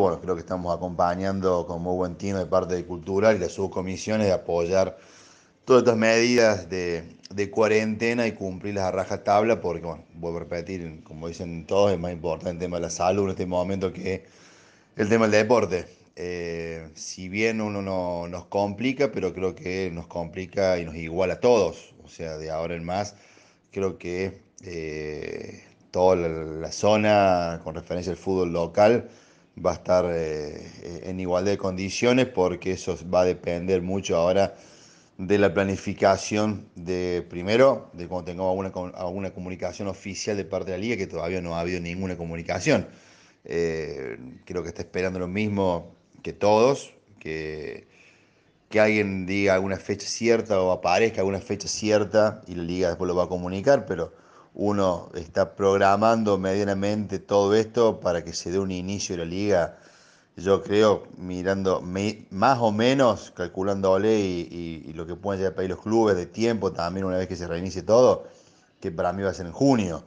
Bueno, creo que estamos acompañando con muy buen tino de parte de Cultural y de subcomisiones de apoyar todas estas medidas de, cuarentena y cumplirlas a raja tabla, porque, bueno, vuelvo a repetir, como dicen todos, es más importante el tema de la salud en este momento que el tema del deporte. Eh, si bien uno nos complica, pero creo que nos complica y nos iguala a todos, o sea, de ahora en más, creo que eh, toda la zona con referencia al fútbol local, va a estar eh, eh, en igualdad de condiciones porque eso va a depender mucho ahora de la planificación de primero, de cuando tengamos alguna, alguna comunicación oficial de parte de la liga, que todavía no ha habido ninguna comunicación. Eh, creo que está esperando lo mismo que todos, que, que alguien diga alguna fecha cierta o aparezca alguna fecha cierta y la liga después lo va a comunicar, pero uno está programando medianamente todo esto para que se dé un inicio de la liga. Yo creo, mirando más o menos, calculando y, y, y lo que pueden llegar a pedir los clubes de tiempo también una vez que se reinicie todo, que para mí va a ser en junio.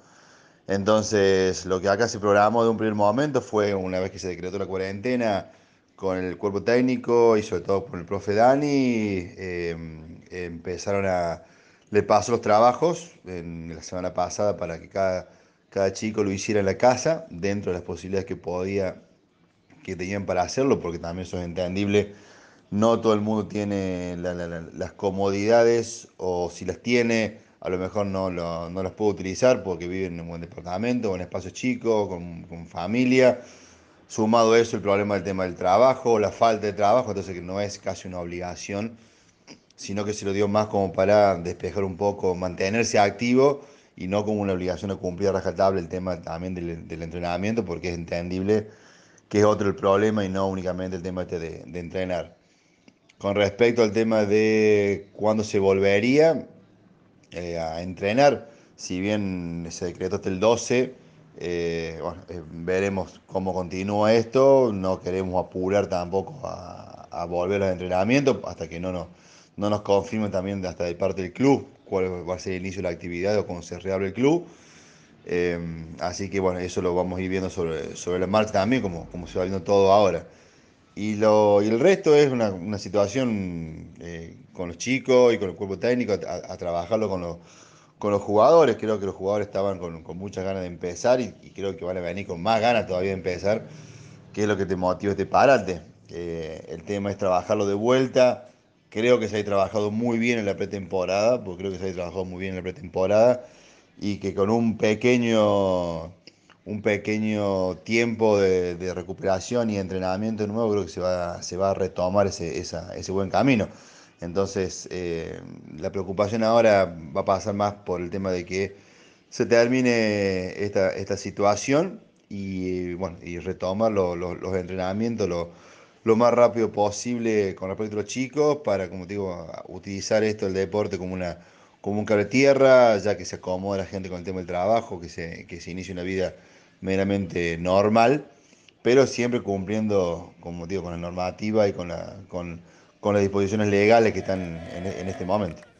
Entonces, lo que acá se programó de un primer momento fue una vez que se decretó la cuarentena con el cuerpo técnico y sobre todo con el profe Dani, eh, em, empezaron a, le paso los trabajos en la semana pasada para que cada, chico lo hiciera en la casa, dentro de las posibilidades que podía, que tenían para hacerlo, porque también eso es entendible. No todo el mundo tiene las comodidades o si las tiene, a lo mejor no, no, las puedo utilizar porque viven en un buen departamento, o en espacios chicos, con, con, familia. Sumado a eso, el problema del tema del trabajo, la falta de trabajo, entonces que no es casi una obligación sino que se lo dio más como para despejar un poco, mantenerse activo y no como una obligación a cumplir a el tema también del, entrenamiento, porque es entendible que es otro el problema y no únicamente el tema este de, entrenar. Con respecto al tema de cuándo se volvería eh, a entrenar, si bien se decretó hasta el 12, eh, eh, veremos cómo continúa esto, no queremos apurar tampoco a, a volver los entrenamientos hasta que no, nos confirmen también de hasta de parte del club cuál va a ser el inicio de la actividad o cómo se reabre el club. Eh, así que bueno, eso lo vamos a ir viendo sobre, sobre la marcha también, como, se va viendo todo ahora. Y, el resto es una, una situación eh, con los chicos y con el cuerpo técnico, a, trabajarlo con los, con los jugadores. Creo que los jugadores estaban con, con muchas ganas de empezar y, y, creo que van a venir con más ganas todavía de empezar, que es lo que te motiva este parate. Eh, el tema es trabajarlo de vuelta. Creo que se ha trabajado muy bien en la pretemporada, porque creo que se ha trabajado muy bien en la pretemporada y que con un pequeño, un pequeño tiempo de, recuperación y entrenamiento nuevo, creo que se va, se va a retomar ese, buen camino. Entonces, eh, la preocupación ahora va a pasar más por el tema de que se termine esta, situación y, bueno, y retomar los entrenamientos, lo más rápido posible con respecto a los chicos para, como digo, utilizar esto, el deporte, como una como un cable ya que se acomoda la gente con el tema del trabajo, que se, se inicie una vida meramente normal, pero siempre cumpliendo, como digo, con la normativa y con, la, con, las disposiciones legales que están en este momento.